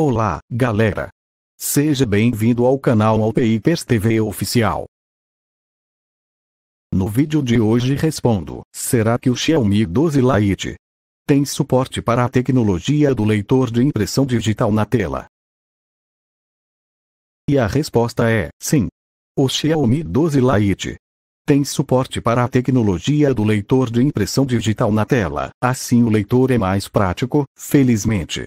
Olá, galera! Seja bem-vindo ao canal Alpeicas TV Oficial. No vídeo de hoje respondo, será que o Xiaomi 12 Lite tem suporte para a tecnologia do leitor de impressão digital na tela? E a resposta é, sim. O Xiaomi 12 Lite tem suporte para a tecnologia do leitor de impressão digital na tela, assim o leitor é mais prático, felizmente.